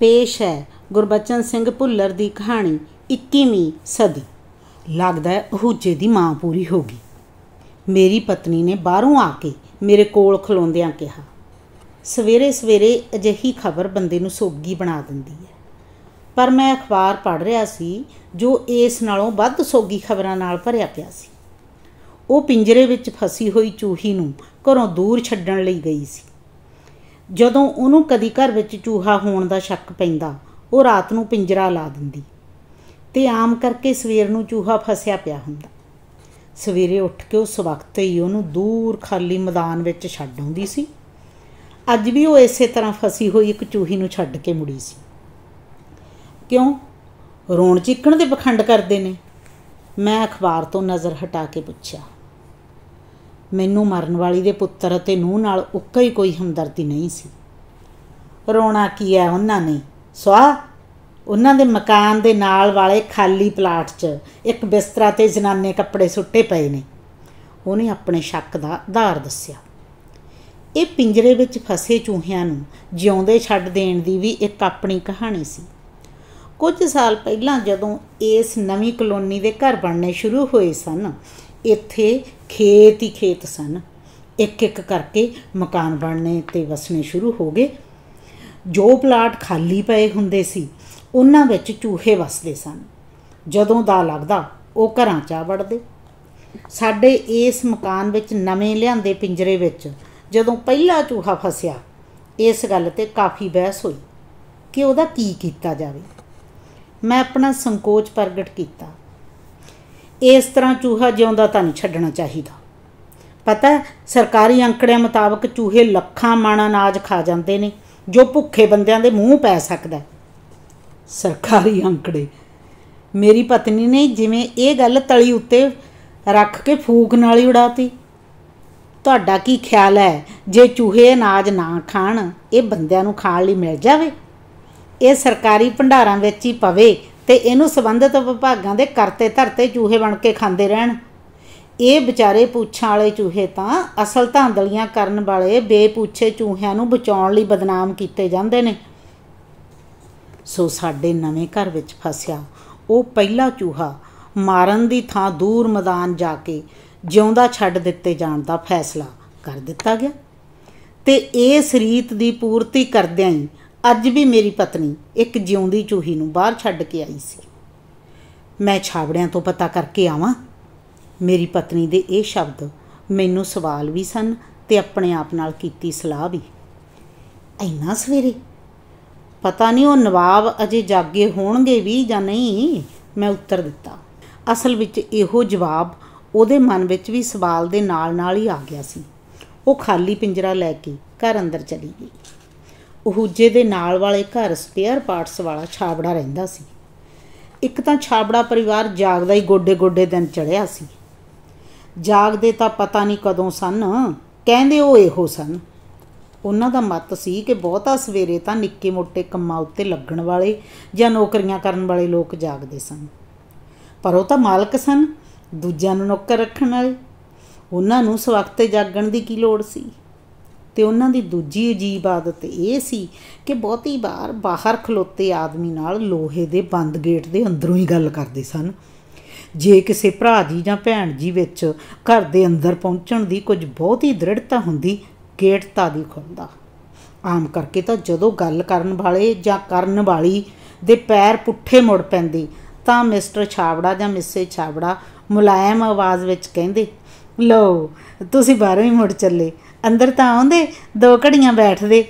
ਪੇਸ਼ ਹੈ ਗੁਰਬਚਨ ਸਿੰਘ ਭੁੱਲਰ ਦੀ ਕਹਾਣੀ 21ਵੀਂ ਸਦੀ ਲੱਗਦਾ ਹੈ ਹੂਜੇ ਦੀ ਮਾਂ ਪੂਰੀ ਹੋ ਗਈ ਮੇਰੀ ਪਤਨੀ ਨੇ ਬਾਹਰੋਂ ਆ ਕੇ ਮੇਰੇ ਕੋਲ ਖਲੋਂਦਿਆਂ ਕਿਹਾ ਸਵੇਰੇ ਸਵੇਰੇ ਅਜਿਹੀ ਖਬਰ ਬੰਦੇ ਨੂੰ ਸੋਗੀ ਬਣਾ ਦਿੰਦੀ ਹੈ ਪਰ ਮੈਂ ਅਖਬਾਰ ਪੜ੍ਹ ਰਿਹਾ ਸੀ ਜੋ ਇਸ ਨਾਲੋਂ ਵੱਧ ਸੋਗੀ ਖਬਰਾਂ ਨਾਲ ਭਰਿਆ ਪਿਆ ਸੀ ਉਹ ਪਿੰਜਰੇ ਵਿੱਚ ਫਸੀ ਹੋਈ ਚੂਹੀ ਨੂੰ ਘਰੋਂ ਦੂਰ ਛੱਡਣ ਲਈ ਗਈ ਸੀ ਜਦੋਂ ਉਹਨੂੰ ਕਦੀ ਘਰ ਵਿੱਚ ਚੂਹਾ ਹੋਣ ਦਾ ਸ਼ੱਕ ਪੈਂਦਾ ਉਹ ਰਾਤ ਨੂੰ ਪਿੰਜਰਾ ਲਾ ਦਿੰਦੀ ਤੇ ਆਮ ਕਰਕੇ ਸਵੇਰ ਨੂੰ ਚੂਹਾ ਫਸਿਆ ਪਿਆ ਹੁੰਦਾ ਸਵੇਰੇ ਉੱਠ ਕੇ ਉਸ ਵਕਤ ਹੀ ਉਹਨੂੰ ਦੂਰ ਖਾਲੀ ਮੈਦਾਨ ਵਿੱਚ ਛੱਡ ਆਉਂਦੀ ਸੀ ਅੱਜ ਵੀ ਉਹ ਇਸੇ ਤਰ੍ਹਾਂ ਫਸੀ ਹੋਈ ਇੱਕ ਚੂਹੀ ਨੂੰ ਛੱਡ ਕੇ ਮੁੜੀ ਸੀ ਕਿਉਂ ਰੋਣ ਚੀਕਣ ਦੇ ਪਖੰਡ ਕਰਦੇ ਨੇ ਮੈਂ ਅਖਬਾਰ ਤੋਂ ਨਜ਼ਰ ਹਟਾ ਕੇ ਪੁੱਛਿਆ ਮੈਨੂੰ ਮਰਨ ਵਾਲੀ ਦੇ ਪੁੱਤਰ ਅਤੇ ਨੂੰਹ ਨਾਲ ਉੱਕਾ ਹੀ ਕੋਈ ਹਮਦਰਦੀ ਨਹੀਂ ਸੀ ਰੋਣਾ ਕੀ ਹੈ ਉਹਨਾਂ ਨੇ ਸਵਾ ਉਹਨਾਂ ਦੇ ਮਕਾਨ ਦੇ ਨਾਲ ਵਾਲੇ ਖਾਲੀ ਪਲਾਟ 'ਚ ਇੱਕ ਬਿਸਤਰਾ ਤੇ ਜਨਾਨੇ ਕੱਪੜੇ ਸੁੱਟੇ ਪਏ ਨੇ ਉਹਨੇ ਆਪਣੇ ਸ਼ੱਕ ਦਾ ਆਧਾਰ ਦੱਸਿਆ ਇਹ ਪਿੰਜਰੇ ਵਿੱਚ ਫਸੇ ਚੂਹਿਆਂ ਨੂੰ ਜਿਉਂਦੇ ਛੱਡ ਦੇਣ ਦੀ ਵੀ ਇੱਕ ਆਪਣੀ ਕਹਾਣੀ ਸੀ ਕੁਝ ਸਾਲ ਪਹਿਲਾਂ ਜਦੋਂ ਇਸ ਨਵੀਂ ਕਲੋਨੀ ਦੇ ਘਰ ਬਣਨੇ ਸ਼ੁਰੂ ਹੋਏ ਸਨ ਇੱਥੇ ਖੇਤ ਹੀ ਖੇਤ ਸਨ ਇੱਕ ਇੱਕ ਕਰਕੇ ਮਕਾਨ ਬਣਨੇ ਤੇ ਵਸਣੇ ਸ਼ੁਰੂ ਹੋ ਗਏ ਜੋ ਪਲਾਟ ਖਾਲੀ ਪਏ ਹੁੰਦੇ ਸੀ ਉਹਨਾਂ ਵਿੱਚ ਚੂਹੇ ਵਸਦੇ ਸਨ ਜਦੋਂ ਦਾ ਲੱਗਦਾ ਉਹ ਘਰਾਂ 'ਚ ਆ ਵੜਦੇ ਸਾਡੇ ਇਸ ਮਕਾਨ ਵਿੱਚ ਨਵੇਂ ਲਿਆਂਦੇ ਪਿੰਜਰੇ ਵਿੱਚ ਜਦੋਂ ਪਹਿਲਾ ਚੂਹਾ ਫਸਿਆ ਇਸ ਗੱਲ ਤੇ ਕਾਫੀ ਬਹਿਸ ਹੋਈ ਕਿ ਉਹਦਾ ਕੀ ਕੀਤਾ ਜਾਵੇ ਮੈਂ ਆਪਣਾ ਸੰਕੋਚ ਪ੍ਰਗਟ ਕੀਤਾ ਇਸ ਤਰ੍ਹਾਂ ਚੂਹਾ ਜਿਉਂਦਾ ਤਾਂ ਨਹੀਂ ਛੱਡਣਾ ਚਾਹੀਦਾ ਪਤਾ ਸਰਕਾਰੀ ਅੰਕੜਿਆਂ ਮੁਤਾਬਕ ਚੂਹੇ ਲੱਖਾਂ ਮਣ ਅਨਾਜ ਖਾ ਜਾਂਦੇ ਨੇ ਜੋ ਭੁੱਖੇ ਬੰਦਿਆਂ ਦੇ ਮੂੰਹ ਪੈ ਸਕਦਾ ਸਰਕਾਰੀ ਅੰਕੜੇ ਮੇਰੀ ਪਤਨੀ ਨੇ ਜਿਵੇਂ ਇਹ ਗੱਲ ਤਲੀ ਉੱਤੇ ਰੱਖ ਕੇ ਫੂਕ ਨਾਲ ਹੀ ਉਡਾਤੀ ਤੁਹਾਡਾ ਕੀ ਖਿਆਲ ਹੈ ਜੇ ਚੂਹੇ ਅਨਾਜ ਨਾ ਖਾਣ ਇਹ ਬੰਦਿਆਂ ਨੂੰ ਖਾਣ ਲਈ ਮਿਲ ਜਾਵੇ ਇਹ ਸਰਕਾਰੀ ਭੰਡਾਰਾਂ ਵਿੱਚ ਹੀ ਪਵੇ ਤੇ ਇਹਨੂੰ ਸੰਬੰਧਿਤ ਵਿਭਾਗਾਂ ਦੇ ਕਰਤੇ ਧਰਤੇ ਚੂਹੇ ਬਣ ਕੇ ਖਾਂਦੇ ਰਹਿਣ ਇਹ ਵਿਚਾਰੇ ਪੂਛਾਂ ਵਾਲੇ ਚੂਹੇ ਤਾਂ ਅਸਲ ਧਾਂਦਲੀਆਂ ਕਰਨ ਵਾਲੇ ਬੇਪੂਛੇ ਚੂਹਿਆਂ ਨੂੰ ਬਚਾਉਣ ਲਈ ਬਦਨਾਮ ਕੀਤੇ ਜਾਂਦੇ ਨੇ ਸੋ ਸਾਡੇ ਨਵੇਂ ਘਰ ਵਿੱਚ ਫਸਿਆ ਉਹ ਪਹਿਲਾ ਚੂਹਾ ਮਾਰਨ ਦੀ ਥਾਂ ਦੂਰ ਮੈਦਾਨ ਜਾ ਕੇ ਜਿਉਂਦਾ ਛੱਡ ਦਿੱਤੇ ਜਾਣ ਦਾ ਫੈਸਲਾ ਕਰ ਦਿੱਤਾ ਗਿਆ ਤੇ ਇਸ ਰੀਤ ਦੀ ਪੂਰਤੀ ਕਰਦਿਆਂ ਹੀ ਅੱਜ ਵੀ ਮੇਰੀ ਪਤਨੀ ਇੱਕ ਜਿਉਂਦੀ ਚੂਹੀ ਨੂੰ ਬਾਹਰ ਛੱਡ ਕੇ ਆਈ ਸੀ ਮੈਂ ਛਾਬੜਿਆਂ ਤੋਂ ਪਤਾ ਕਰਕੇ ਆਵਾਂ ਮੇਰੀ ਪਤਨੀ ਦੇ ਇਹ ਸ਼ਬਦ ਮੈਨੂੰ ਸਵਾਲ ਵੀ ਸਨ ਤੇ ਆਪਣੇ ਆਪ ਨਾਲ ਕੀਤੀ ਸਲਾਹ ਵੀ ਇੰਨਾ ਸਵੇਰੇ ਪਤਾ ਨਹੀਂ ਉਹ ਨਵਾਬ ਅਜੇ ਜਾਗੇ ਹੋਣਗੇ ਵੀ ਜਾਂ ਨਹੀਂ ਮੈਂ ਉੱਤਰ ਦਿੱਤਾ ਅਸਲ ਵਿੱਚ ਇਹੋ ਜਵਾਬ ਉਹਦੇ ਮਨ ਵਿੱਚ ਵੀ ਸਵਾਲ ਦੇ ਨਾਲ-ਨਾਲ ਹੀ ਆ ਗਿਆ ਸੀ ਉਹ ਖਾਲੀ ਪਿੰਜਰਾ ਲੈ ਕੇ ਘਰ ਅੰਦਰ ਚਲੀ ਗਈ ਉਹੂਜੇ ਦੇ ਨਾਲ ਵਾਲੇ ਘਰ ਸਪੇਅਰ ਪਾਰਟਸ ਵਾਲਾ ਛਾਬੜਾ ਰਹਿੰਦਾ ਸੀ ਇੱਕ ਤਾਂ ਛਾਬੜਾ ਪਰਿਵਾਰ ਜਾਗਦਾ ਹੀ ਗੋਡੇ-ਗੋਡੇ ਦਿਨ ਚੜਿਆ ਸੀ ਜਾਗਦੇ ਤਾਂ ਪਤਾ ਨਹੀਂ ਕਦੋਂ ਸਨ ਕਹਿੰਦੇ ਉਹ ਇਹੋ ਸਨ ਉਹਨਾਂ ਦਾ ਮਤ ਸੀ ਕਿ ਬਹੁਤਾ ਸਵੇਰੇ ਤਾਂ ਨਿੱਕੇ ਮੋਟੇ ਕੰਮਾਂ ਉੱਤੇ ਲੱਗਣ ਵਾਲੇ ਜਾਂ ਨੌਕਰੀਆਂ ਕਰਨ ਵਾਲੇ ਲੋਕ ਜਾਗਦੇ ਸਨ ਪਰ ਉਹ ਤਾਂ ਮਾਲਕ ਸਨ ਦੂਜਿਆਂ ਨੂੰ ਨੌਕਰ ਰੱਖਣ ਵਾਲੇ ਉਹਨਾਂ ਨੂੰ ਸਵਖਤੇ ਜਾਗਣ ਦੀ ਕੀ ਲੋੜ ਸੀ ਤੇ ਉਹਨਾਂ ਦੀ ਦੂਜੀ ਅਜੀਬ ਆਦਤ ਇਹ ਸੀ ਕਿ ਬਹੁਤੀ ਵਾਰ ਬਾਹਰ ਖਲੋਤੇ ਆਦਮੀ ਨਾਲ ਲੋਹੇ ਦੇ ਬੰਦ ਗੇਟ ਦੇ ਅੰਦਰੋਂ ਹੀ ਗੱਲ ਕਰਦੇ ਸਨ ਜੇ ਕਿਸੇ ਭਰਾ ਜੀ ਜਾਂ ਭੈਣ ਜੀ ਵਿੱਚ ਘਰ ਦੇ ਅੰਦਰ ਪਹੁੰਚਣ ਦੀ ਕੁਝ ਬਹੁਤੀ ਦ੍ਰਿੜਤਾ ਹੁੰਦੀ ਗੇਟ ਤਾਂ ਦੀ ਖੁੱਲਦਾ ਆਮ ਕਰਕੇ ਤਾਂ ਜਦੋਂ ਗੱਲ ਕਰਨ ਵਾਲੇ ਜਾਂ ਕਰਨ ਵਾਲੀ ਦੇ ਪੈਰ ਪੁੱਠੇ ਮੁੜ ਪੈਂਦੇ ਤਾਂ ਮਿਸਟਰ ਛਾਵੜਾ ਜਾਂ ਮਿਸੇ ਛਾਵੜਾ ਮੁਲਾਇਮ ਆਵਾਜ਼ ਵਿੱਚ ਕਹਿੰਦੇ ਲੋ ਤੁਸੀਂ ਬਾਹਰ ਹੀ ਮੁੜ ਚੱਲੇ ਅੰਦਰ ਤਾਂ ਆਉਂਦੇ ਦੋ ਘੜੀਆਂ ਬੈਠਦੇ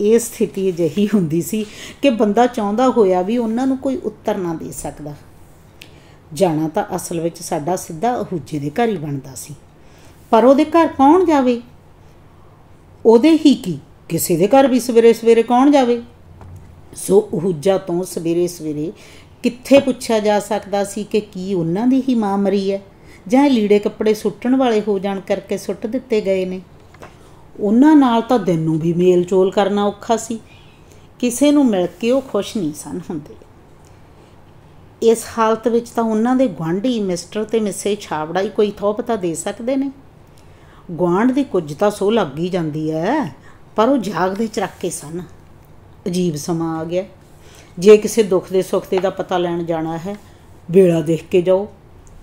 ਇਹ ਸਥਿਤੀ ਜਹੀ ਹੁੰਦੀ ਸੀ ਕਿ ਬੰਦਾ ਚਾਹੁੰਦਾ ਹੋਇਆ ਵੀ ਉਹਨਾਂ ਨੂੰ ਕੋਈ ਉੱਤਰ ਨਾ ਦੇ ਸਕਦਾ ਜਾਣਾ ਤਾਂ ਅਸਲ ਵਿੱਚ ਸਾਡਾ ਸਿੱਧਾ ਉਹੂਜੇ ਦੇ ਘਰ ਹੀ ਬਣਦਾ ਸੀ ਪਰ ਉਹਦੇ ਘਰ ਕੌਣ ਜਾਵੇ ਉਹਦੇ ਹੀ ਕੀ ਕਿਸੇ ਦੇ ਘਰ ਵੀ ਸਵੇਰੇ ਸਵੇਰੇ ਕੌਣ ਜਾਵੇ ਸੋ ਉਹੂਜਾ ਤੋਂ ਸਵੇਰੇ ਸਵੇਰੇ ਕਿੱਥੇ ਪੁੱਛਿਆ ਜਾ ਸਕਦਾ ਸੀ ਕਿ ਕੀ ਉਹਨਾਂ ਦੀ ਹੀ ਮਾਂ ਮਰੀ ਹੈ ਜਾਂ ਲੀੜੇ ਕੱਪੜੇ ਸੁੱਟਣ ਵਾਲੇ ਹੋ ਜਾਣ ਕਰਕੇ ਸੁੱਟ ਦਿੱਤੇ ਗਏ ਨੇ ਉਹਨਾਂ ਨਾਲ ਤਾਂ ਦਿਨ ਨੂੰ ਵੀ ਮੇਲ ਕਰਨਾ ਔਖਾ ਸੀ ਕਿਸੇ ਨੂੰ ਮਿਲ ਕੇ ਉਹ ਖੁਸ਼ ਨਹੀਂ ਸਨ ਹੁੰਦੇ ਇਸ ਹਾਲਤ ਵਿੱਚ ਤਾਂ ਉਹਨਾਂ ਦੇ ਗਵਾਂਢੀ ਮਿਸਟਰ ਤੇ ਮਿਸੇ ਛਾਵੜਾ ਹੀ ਕੋਈ ਥੋ ਪਤਾ ਦੇ ਸਕਦੇ ਨੇ ਗਵਾਂਢ ਦੀ ਕੁਝ ਤਾਂ ਸੋ ਲੱਗ ਹੀ ਜਾਂਦੀ ਐ ਪਰ ਉਹ ਜਾਗਦੇ ਕੇ ਸਨ ਅਜੀਬ ਸਮਾਂ ਆ ਗਿਆ ਜੇ ਕਿਸੇ ਦੁੱਖ ਦੇ ਸੁੱਖ ਦੇ ਦਾ ਪਤਾ ਲੈਣ ਜਾਣਾ ਹੈ ਵੇਲਾ ਦੇਖ ਕੇ ਜਾਓ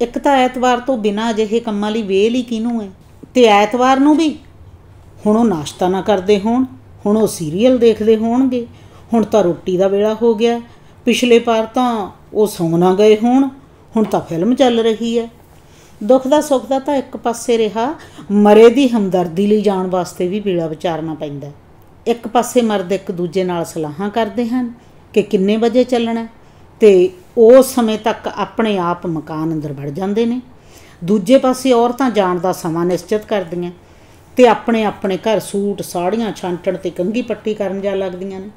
ਇੱਕ ਤਾਂ ਐਤਵਾਰ ਤੋਂ ਬਿਨਾਂ ਅਜਿਹੇ ਕੰਮਾਂ ਲਈ ਵੇਲ ਹੀ ਕਿਨੂੰ ਹੈ ਤੇ ਐਤਵਾਰ ਨੂੰ ਵੀ ਹੁਣ ਉਹ ਨਾਸ਼ਤਾ ਨਾ ਕਰਦੇ ਹੋਣ ਹੁਣ ਉਹ ਸੀਰੀਅਲ ਦੇਖਦੇ ਹੋਣਗੇ ਹੁਣ ਤਾਂ ਰੋਟੀ ਦਾ ਵੇਲਾ ਹੋ ਗਿਆ ਪਿਛਲੇ ਪਾਰ ਤਾਂ ਉਹ ਸੌਂ ਨਾ ਗਏ ਹੋਣ ਹੁਣ ਤਾਂ ਫਿਲਮ ਚੱਲ ਰਹੀ ਹੈ ਦੁੱਖ ਦਾ ਸੁੱਖ ਦਾ ਤਾਂ ਇੱਕ ਪਾਸੇ ਰਿਹਾ ਮਰੇ ਦੀ ਹਮਦਰਦੀ ਲਈ ਜਾਣ ਵਾਸਤੇ ਵੀ ਵੇਲਾ ਵਿਚਾਰਨਾ ਪੈਂਦਾ ਇੱਕ ਪਾਸੇ ਮਰਦ ਇੱਕ ਦੂਜੇ ਨਾਲ ਸਲਾਹਾਂ ਕਰਦੇ ਹਨ ਕਿ ਕਿੰਨੇ ਵਜੇ ਚੱਲਣਾ ਤੇ ਉਸ ਸਮੇਂ ਤੱਕ ਆਪਣੇ ਆਪ ਮਕਾਨ ਅੰਦਰ ਵੜ ਜਾਂਦੇ ਨੇ ਦੂਜੇ ਪਾਸੇ ਔਰਤਾਂ ਜਾਣ ਦਾ ਸਮਾਂ ਨਿਸ਼ਚਿਤ ਕਰਦੀਆਂ ਤੇ ਆਪਣੇ ਆਪਣੇ ਘਰ ਸੂਟ ਸਾੜੀਆਂ ਛਾਂਟਣ ਤੇ ਕੰਗੀ ਪੱਟੀ ਕਰਨ ਜਾ ਲੱਗਦੀਆਂ ਨੇ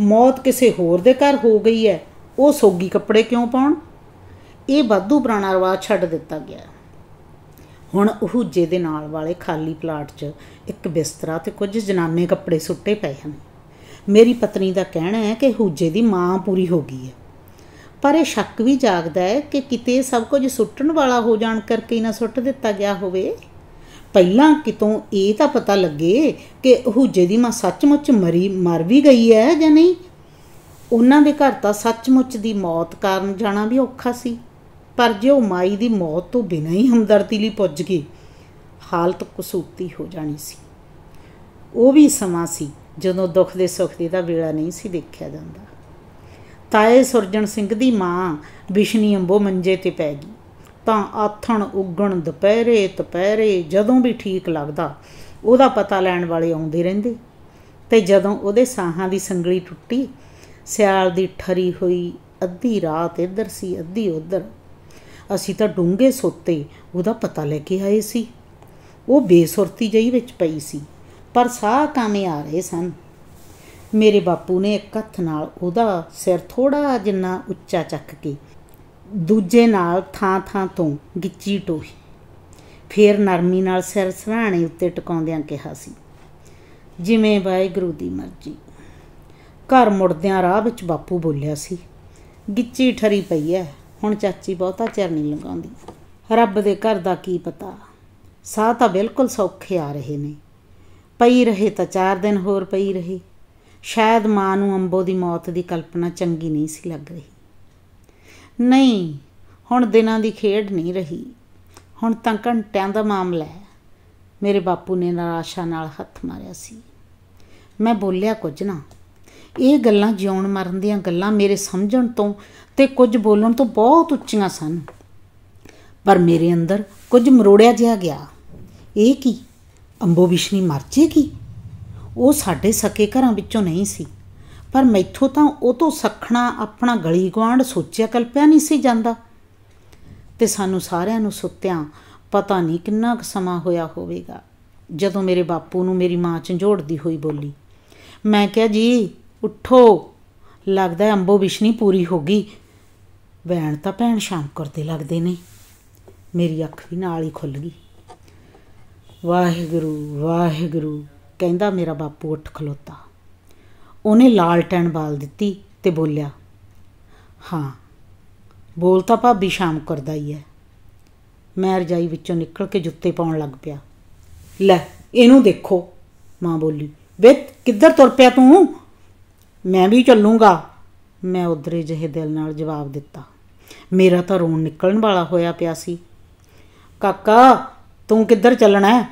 ਮੌਤ ਕਿਸੇ ਹੋਰ ਦੇ ਘਰ ਹੋ ਗਈ ਹੈ ਉਹ ਸੋਗੀ ਕੱਪੜੇ ਕਿਉਂ ਪਾਉਣ ਇਹ ਬਾਧੂ ਪੁਰਾਣਾ ਰਵਾਜ ਛੱਡ ਦਿੱਤਾ ਗਿਆ ਹੁਣ ਉਹ ਜੇ ਦੇ ਨਾਲ ਵਾਲੇ ਖਾਲੀ ਪਲਾਟ 'ਚ ਇੱਕ ਬਿਸਤਰਾ ਤੇ ਕੁਝ ਜਨਾਨੇ ਕੱਪੜੇ ਸੁੱਟੇ ਪਏ ਹਨ ਮੇਰੀ ਪਤਨੀ ਦਾ ਕਹਿਣਾ ਹੈ ਕਿ ਹੂਜੇ ਦੀ ਮਾਂ ਪੂਰੀ ਹੋ ਗਈ ਹੈ ਪਰ ਇਹ ਸ਼ੱਕ ਵੀ ਜਾਗਦਾ ਹੈ ਕਿ ਕਿਤੇ ਸਭ ਕੁਝ ਸੁੱਟਣ ਵਾਲਾ ਹੋ ਜਾਣ ਕਰਕੇ ਨਾ ਸੁੱਟ ਦਿੱਤਾ ਗਿਆ ਹੋਵੇ ਪਹਿਲਾਂ ਕਿਤੋਂ ਇਹ ਤਾਂ ਪਤਾ ਲੱਗੇ ਕਿ ਹੂਜੇ ਦੀ ਮਾਂ ਸੱਚਮੁੱਚ ਮਰੀ ਮਰ ਵੀ ਗਈ ਹੈ ਜਾਂ ਨਹੀਂ ਉਹਨਾਂ ਦੇ ਘਰ ਤਾਂ ਸੱਚਮੁੱਚ ਦੀ ਮੌਤ ਕਾਰਨ ਜਾਣਾ ਵੀ ਔਖਾ ਸੀ ਪਰ ਜੇ ਉਹ ਮਾਈ ਦੀ ਮੌਤ ਤੋਂ ਬਿਨਾਂ ਹੀ ਹਮਦਰਦੀ ਲਈ ਪੁੱਜ ਗਈ ਹਾਲਤ ਕਸੂਤੀ ਹੋ ਜਾਣੀ ਸੀ ਉਹ ਵੀ ਸਮਾਂ ਸੀ ਜਦੋਂ ਦੁੱਖ ਦੇ ਸੁੱਖ ਦੇ ਦਾ ਵੇਲਾ ਨਹੀਂ ਸੀ ਦੇਖਿਆ ਜਾਂਦਾ ਤਾਏ ਸੁਰਜਣ ਸਿੰਘ ਦੀ ਮਾਂ ਵਿਸ਼ਨੀ ਅੰਬੋ ਮੰਜੇ ਤੇ ਪੈ ਗਈ ਤਾਂ ਆਥਣ ਉਗਣ ਦੁਪਹਿਰੇ ਦੁਪਹਿਰੇ ਜਦੋਂ ਵੀ ਠੀਕ ਲੱਗਦਾ ਉਹਦਾ ਪਤਾ ਲੈਣ ਵਾਲੇ ਆਉਂਦੇ ਰਹਿੰਦੇ ਤੇ ਜਦੋਂ ਉਹਦੇ ਸਾਹਾਂ ਦੀ ਸੰਗਲੀ ਟੁੱਟੀ ਸਿਆਲ ਦੀ ਠਰੀ ਹੋਈ ਅੱਧੀ ਰਾਤ ਇੱਧਰ ਸੀ ਅੱਧੀ ਉੱਧਰ ਅਸੀਂ ਤਾਂ ਡੂੰਗੇ ਸੋਤੇ ਉਹਦਾ ਪਤਾ ਲੈ ਕੇ ਆਏ ਸੀ ਉਹ ਬੇਸੁਰਤੀ ਜਈ ਵਿੱਚ ਪਈ ਸੀ ਪਰ ਸਾਹ ਕਾਵੇਂ ਆ ਰਹੇ ਸਨ ਮੇਰੇ ਬਾਪੂ ਨੇ ਇੱਕ ਹੱਥ ਨਾਲ ਉਹਦਾ ਸਿਰ ਥੋੜਾ ਜਿੰਨਾ ਉੱਚਾ ਚੱਕ ਕੇ ਦੂਜੇ ਨਾਲ ਥਾਂ ਥਾਂ ਤੋਂ ਗਿੱਚੀ ਟੋਹੀ ਫੇਰ ਨਰਮੀ ਨਾਲ ਸਿਰ ਸਰਾਣੇ ਉੱਤੇ ਟਿਕਾਉਂਦਿਆਂ ਕਿਹਾ ਸੀ ਜਿਵੇਂ ਵਾਹਿਗੁਰੂ ਦੀ ਮਰਜ਼ੀ ਘਰ ਮੁੜਦਿਆਂ ਰਾਹ ਵਿੱਚ ਬਾਪੂ ਬੋਲਿਆ ਸੀ ਗਿੱਚੀ ਠਰੀ ਪਈ ਐ ਹੁਣ ਚਾਚੀ ਬਹੁਤਾ ਚਿਰ ਨਹੀਂ ਲੰਗਾਉਂਦੀ ਰੱਬ ਦੇ ਘਰ ਦਾ ਕੀ ਪਤਾ ਸਾਹ ਤਾਂ ਬਿਲਕੁਲ ਸੌਖੇ ਆ ਰਹੇ ਨੇ ਪਈ ਰਹੇ ਤਾਂ 4 ਦਿਨ ਹੋਰ ਪਈ ਰਹੀ ਸ਼ਾਇਦ ਮਾਂ ਨੂੰ ਅੰਬੋ ਦੀ ਮੌਤ ਦੀ ਕਲਪਨਾ ਚੰਗੀ ਨਹੀਂ ਸੀ ਲੱਗ ਰਹੀ ਨਹੀਂ ਹੁਣ ਦਿਨਾਂ ਦੀ ਖੇਡ ਨਹੀਂ ਰਹੀ ਹੁਣ ਤਾਂ ਘੰਟਿਆਂ ਦਾ ਮਾਮਲਾ ਹੈ ਮੇਰੇ ਬਾਪੂ ਨੇ ਨਰਾਸ਼ਾ ਨਾਲ ਹੱਥ ਮਾਰਿਆ ਸੀ ਮੈਂ ਬੋਲਿਆ ਕੁਝ ਨਾ ਇਹ ਗੱਲਾਂ ਜਿਉਣ ਮਰਨ ਦੀਆਂ ਗੱਲਾਂ ਮੇਰੇ ਸਮਝਣ ਤੋਂ ਤੇ ਕੁਝ ਬੋਲਣ ਤੋਂ ਬਹੁਤ ਉੱਚੀਆਂ ਸਨ ਪਰ ਮੇਰੇ ਅੰਦਰ ਕੁਝ ਮਰੋੜਿਆ ਜਿਹਾ ਗਿਆ ਇਹ ਕੀ ਅੰਬੋ ਵਿਸ਼ਨੀ ਮਰ ਜੇਗੀ ਉਹ ਸਾਡੇ ਸਕੇ ਘਰਾਂ ਵਿੱਚੋਂ ਨਹੀਂ ਸੀ ਪਰ ਮੈਥੋਂ ਤਾਂ ਉਹ ਤੋਂ ਸਖਣਾ ਆਪਣਾ ਗਲੀ ਗਵਾਂਡ ਸੋਚਿਆ ਕਲਪਿਆ ਨਹੀਂ ਸੀ ਜਾਂਦਾ ਤੇ ਸਾਨੂੰ ਸਾਰਿਆਂ ਨੂੰ ਸੁੱਤਿਆਂ ਪਤਾ ਨਹੀਂ ਕਿੰਨਾ ਕੁ ਸਮਾਂ ਹੋਇਆ ਹੋਵੇਗਾ ਜਦੋਂ ਮੇਰੇ ਬਾਪੂ ਨੂੰ ਮੇਰੀ ਮਾਂ ਝੰਜੋੜਦੀ ਹੋਈ ਬੋਲੀ ਮੈਂ ਕਿਹਾ ਜੀ ਉੱਠੋ ਲੱਗਦਾ ਅੰਬੋ ਵਿਸ਼ਨੀ ਪੂਰੀ ਹੋ ਗਈ ਵੈਣ ਤਾਂ ਭੈਣ ਸ਼ਾਮ ਕਰਦੇ ਲੱਗਦੇ ਨੇ ਮੇਰੀ ਅੱਖ ਵੀ ਨਾਲ ਹੀ ਖੁੱਲ ਗਈ ਵਾਹਿਗੁਰੂ ਵਾਹਿਗੁਰੂ ਕਹਿੰਦਾ ਮੇਰਾ ਬਾਪੂ ਉੱਠ ਖਲੋਤਾ ਉਹਨੇ ਲਾਲਟਣ ਬਾਲ ਦਿੱਤੀ ਤੇ ਬੋਲਿਆ ਹਾਂ ਬੋਲ ਤਾਂ ਭਾਬੀ ਸ਼ਾਮ ਕਰਦਾ ਹੀ ਐ ਮੈਂ ਰਜਾਈ ਵਿੱਚੋਂ ਨਿਕਲ ਕੇ ਜੁੱਤੇ ਪਾਉਣ ਲੱਗ ਪਿਆ ਲੈ ਇਹਨੂੰ ਦੇਖੋ ਮਾਂ ਬੋਲੀ ਵੇ ਕਿੱਧਰ ਤੁਰ ਪਿਆ ਤੂੰ ਮੈਂ ਵੀ ਚੱਲੂੰਗਾ ਮੈਂ ਉਧਰੇ ਜਿਹੇ ਦਿਲ ਨਾਲ ਜਵਾਬ ਦਿੱਤਾ ਮੇਰਾ ਤਾਂ ਰੋਣ ਨਿਕਲਣ ਵਾਲਾ ਹੋਇਆ ਪਿਆ ਸੀ ਕਾਕਾ ਤੂੰ ਕਿੱਧਰ ਚੱਲਣਾ ਹੈ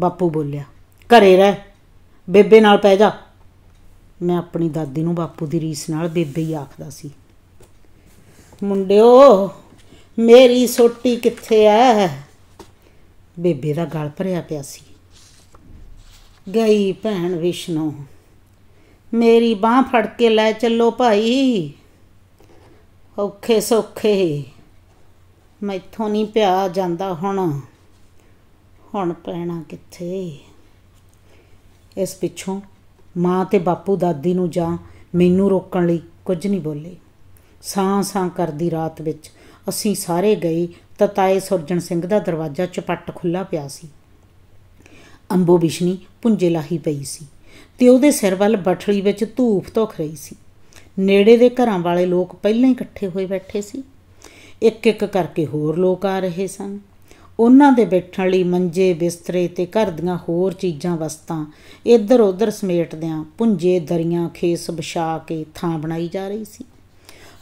ਬਾਪੂ ਬੋਲਿਆ ਘਰੇ ਰਹਿ ਬੇਬੇ ਨਾਲ ਪੈ ਜਾ ਮੈਂ ਆਪਣੀ ਦਾਦੀ ਨੂੰ ਬਾਪੂ ਦੀ ਰੀਸ ਨਾਲ ਬੇਬੇ ਹੀ ਆਖਦਾ ਸੀ ਮੁੰਡਿਓ ਮੇਰੀ ਸੋਟੀ ਕਿੱਥੇ ਐ ਬੇਬੇ ਦਾ ਗਲ ਭਰਿਆ ਪਿਆ ਸੀ ਗਈ ਭੈਣ ਵਿਸ਼ਨੂੰ ਮੇਰੀ ਬਾਹ ਫੜ ਕੇ ਲੈ ਚੱਲੋ ਭਾਈ ਔਖੇ ਸੌਖੇ ਮੈਥੋਂ ਨਹੀਂ ਪਿਆ ਜਾਂਦਾ ਹੁਣ ਹੁਣ ਪੈਣਾ ਕਿੱਥੇ ਇਸ ਪਿੱਛੋਂ ਮਾਂ ਤੇ ਬਾਪੂ ਦਾਦੀ ਨੂੰ ਜਾਂ ਮੈਨੂੰ ਰੋਕਣ ਲਈ ਕੁਝ ਨਹੀਂ ਬੋਲੇ ਸਾਂ ਸਾਂ ਕਰਦੀ ਰਾਤ ਵਿੱਚ ਅਸੀਂ ਸਾਰੇ ਗਏ ਤਾਂ ਤਾਏ ਸੁਰਜਣ ਸਿੰਘ ਦਾ ਦਰਵਾਜ਼ਾ ਚਪੱਟ ਖੁੱਲਾ ਪਿਆ ਸੀ ਅੰਬੋ ਵਿਸ਼ਨੀ ਪੁੰਜੇ ਲਾਹੀ ਪਈ ਸੀ ਤੇ ਉਹਦੇ ਸਿਰ ਵੱਲ ਬਠੜੀ ਵਿੱਚ ਧੂਫ ਧੁਖ ਰਹੀ ਸੀ ਨੇੜੇ ਦੇ ਘਰਾਂ ਵਾਲੇ ਲੋਕ ਪਹਿਲਾਂ ਹੀ ਇਕੱਠੇ ਹੋਏ ਬੈਠੇ ਸੀ ਇੱਕ ਇੱਕ ਕਰਕੇ ਹੋਰ ਲੋਕ ਆ ਰਹੇ ਸਨ ਉਹਨਾਂ ਦੇ ਬੈਠਣ ਲਈ ਮੰਜੇ ਬਿਸਤਰੇ ਤੇ ਘਰ ਦੀਆਂ ਹੋਰ ਚੀਜ਼ਾਂ ਵਸਤਾਂ ਇੱਧਰ ਉੱਧਰ ਸਮੇਟਦਿਆਂ ਪੁੰਜੇ ਦਰੀਆਂ ਖੇਸ ਵਿਛਾ ਕੇ ਥਾਂ ਬਣਾਈ ਜਾ ਰਹੀ ਸੀ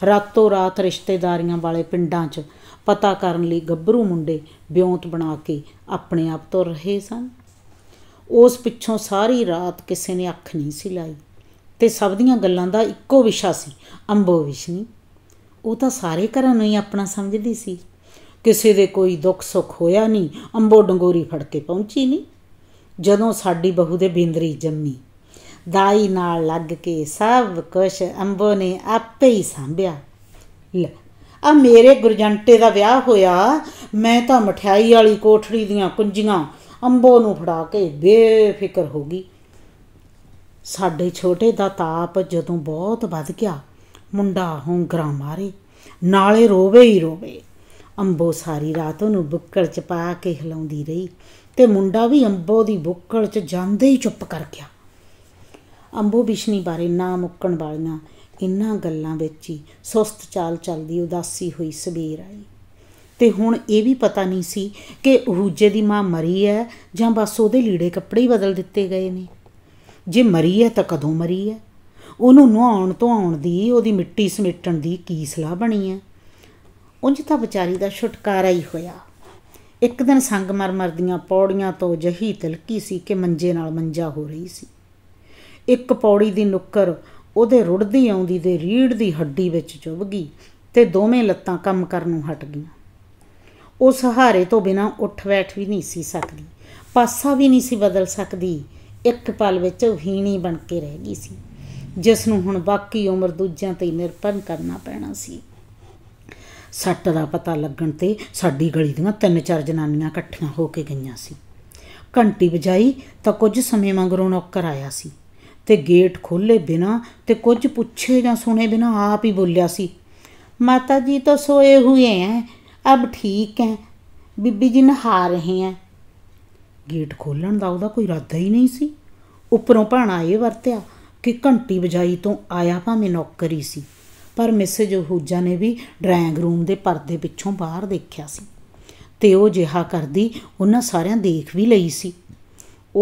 ਰਾਤੋਂ ਰਾਤ ਰਿਸ਼ਤੇਦਾਰੀਆਂ ਵਾਲੇ ਪਿੰਡਾਂ 'ਚ ਪਤਾ ਕਰਨ ਲਈ ਗੱਭਰੂ ਮੁੰਡੇ ਬਿਉਂਤ ਬਣਾ ਕੇ ਆਪਣੇ ਆਪ ਤੋਂ ਰਹੇ ਸਨ ਉਸ ਪਿੱਛੋਂ ਸਾਰੀ ਰਾਤ ਕਿਸੇ ਨੇ ਅੱਖ ਨਹੀਂ ਸੀ ਲਾਈ ਤੇ ਸਭ ਦੀਆਂ ਗੱਲਾਂ ਦਾ ਇੱਕੋ ਵਿਸ਼ਾ ਸੀ ਅੰਬੋ ਵਿਸ਼ਨੀ ਉਹ ਤਾਂ ਸਾਰੇ ਘਰਾਂ ਨੂੰ ਹੀ ਆਪਣਾ ਸਮਝਦੀ ਸੀ ਕਿਸੇ ਦੇ ਕੋਈ ਦੁੱਖ ਸੁੱਖ ਹੋਇਆ ਨਹੀਂ ਅੰਬੋ ਡੰਗੋਰੀ ਫੜ ਕੇ ਪਹੁੰਚੀ ਨਹੀਂ ਜਦੋਂ ਸਾਡੀ ਬਹੂ ਦੇ ਬਿੰਦਰੀ ਜੰਮੀ ਦਾਈ ਨਾਲ ਲੱਗ ਕੇ ਸਭ ਕੁਝ ਅੰਬੋ ਨੇ ਆਪੇ ਹੀ ਸੰਭਿਆ ਲੈ ਆ ਮੇਰੇ ਗੁਰਜੰਟੇ ਦਾ ਵਿਆਹ ਹੋਇਆ ਮੈਂ ਤਾਂ ਮਠਿਆਈ ਵਾਲੀ ਕੋਠੜੀ ਦੀਆਂ ਕੁੰਜੀਆਂ ਅੰਬੋ ਨੂੰ ਫੜਾ ਕੇ ਬੇਫਿਕਰ ਹੋ ਗਈ ਸਾਡੇ ਛੋਟੇ ਦਾ ਤਾਪ ਜਦੋਂ ਬਹੁਤ ਵੱਧ ਗਿਆ ਮੁੰਡਾ ਹੋਂਗਰਾ ਮਾਰੇ ਨਾਲੇ ਰੋਵੇ ਹੀ ਰੋਵੇ ਅੰਬੋ ਸਾਰੀ ਰਾਤ ਉਹਨੂੰ ਬੁੱਕਲ 'ਚ ਪਾ ਕੇ ਹਿਲਾਉਂਦੀ ਰਹੀ ਤੇ ਮੁੰਡਾ ਵੀ ਅੰਬੋ ਦੀ ਬੁੱਕਲ 'ਚ ਜਾਂਦੇ ਹੀ ਚੁੱਪ ਕਰ ਗਿਆ ਅੰਬੋ ਬਿਸ਼ਨੀ ਬਾਰੇ ਨਾ ਮੁੱਕਣ ਵਾਲੀਆਂ ਇੰਨਾ ਗੱਲਾਂ ਵਿੱਚ ਹੀ ਸੁਸਤ ਚਾਲ ਚੱਲਦੀ ਉਦਾਸੀ ਹੋਈ ਸਵੇਰ ਆਈ ਤੇ ਹੁਣ ਇਹ ਵੀ ਪਤਾ ਨਹੀਂ ਸੀ ਕਿ ਹੂਜੇ ਦੀ ਮਾਂ ਮਰੀ ਹੈ ਜਾਂ ਬਸ ਉਹਦੇ ਲੀੜੇ ਕੱਪੜੇ ਹੀ ਬਦਲ ਦਿੱਤੇ ਗਏ ਨੇ ਜੇ ਮਰੀ ਹੈ ਤਾਂ ਕਦੋਂ ਮਰੀ ਹੈ ਉਹਨੂੰ ਨਹਾਉਣ ਤੋਂ ਆਉਣ ਦੀ ਉਹਦੀ ਮਿੱਟੀ ਸਮੇਟਣ ਦੀ ਕੀ ਸਲਾਹ ਬਣੀ ਹੈ ਉਂਝ ਤਾਂ ਵਿਚਾਰੀ ਦਾ ਛੁਟਕਾਰਾ ਹੀ ਹੋਇਆ ਇੱਕ ਦਿਨ ਸੰਗਮਰਮਰ ਦੀਆਂ ਪੌੜੀਆਂ ਤੋਂ ਜਹੀ ਤਲਕੀ ਸੀ ਕਿ ਮੰਜੇ ਨਾਲ ਮੰਜਾ ਹੋ ਰਹੀ ਸੀ ਇੱਕ ਪੌੜੀ ਦੀ ਨੁੱਕਰ ਉਹਦੇ ਰੁੜਦੀ ਆਉਂਦੀ ਦੇ ਰੀੜ ਦੀ ਹੱਡੀ ਵਿੱਚ ਚੁੱਭ ਗਈ ਤੇ ਦੋਵੇਂ ਲੱਤਾਂ ਕੰਮ ਕਰਨ ਨੂੰ ਹਟ ਗਈਆਂ ਉਹ ਸਹਾਰੇ ਤੋਂ ਬਿਨਾ ਉੱਠ ਬੈਠ ਵੀ ਨਹੀਂ ਸੀ ਸਕਦੀ ਪਾਸਾ ਵੀ ਨਹੀਂ ਸੀ ਬਦਲ ਸਕਦੀ ਇੱਕ ਪਲ ਵਿੱਚ ਹੀਣੀ ਬਣ ਕੇ ਰਹਿ ਗਈ ਸੀ ਜਿਸ ਨੂੰ ਹੁਣ ਬਾਕੀ ਉਮਰ ਦੂਜਿਆਂ ਤੇ ਨਿਰਭਰ ਕਰਨਾ ਪੈਣਾ ਸੀ ਸੱਟ ਦਾ ਪਤਾ ਲੱਗਣ ਤੇ ਸਾਡੀ ਗਲੀ ਦੀਆਂ ਤਿੰਨ ਚਾਰ ਜਨਾਨੀਆਂ ਇਕੱਠੀਆਂ ਹੋ ਕੇ ਗਈਆਂ ਸੀ ਘੰਟੀ ਵਜਾਈ ਤਾਂ ਕੁਝ ਸਮੇਂ ਮਗਰੋਂ ਨੌਕਰ ਆਇਆ ਸੀ ਤੇ ਗੇਟ ਖੋਲੇ ਬਿਨਾ ਤੇ ਕੁਝ ਪੁੱਛੇ ਜਾਂ ਸੁਣੇ ਬਿਨਾ ਆਪ ਹੀ ਬੋਲਿਆ ਸੀ ਮਾਤਾ ਜੀ ਤਾਂ ਸੋਏ ਹੋਏ ਐ ਅਬ ਠੀਕ ਐ ਬੀਬੀ ਜੀ ਨਹਾ ਰਹੇ ਐ ਗੇਟ ਖੋਲਣ ਦਾ ਉਹਦਾ ਕੋਈ ਇਰਾਦਾ ਹੀ ਨਹੀਂ ਸੀ ਉੱਪਰੋਂ ਭਾਣਾ ਇਹ ਵਰਤਿਆ ਕਿ ਘੰਟੀ ਵਜਾਈ ਤੋਂ ਆਇਆ ਭਾਵੇਂ ਨੌਕਰੀ ਸੀ ਪਰ ਮਿਸਜ ਹੂਜਾ ਨੇ ਵੀ ਡਰਾਇੰਗ ਰੂਮ ਦੇ ਪਰਦੇ ਪਿੱਛੋਂ ਬਾਹਰ ਦੇਖਿਆ ਸੀ ਤੇ ਉਹ ਜਿਹਾ ਕਰਦੀ ਉਹਨਾਂ ਸਾਰਿਆਂ ਦੇਖ ਵੀ ਲਈ ਸੀ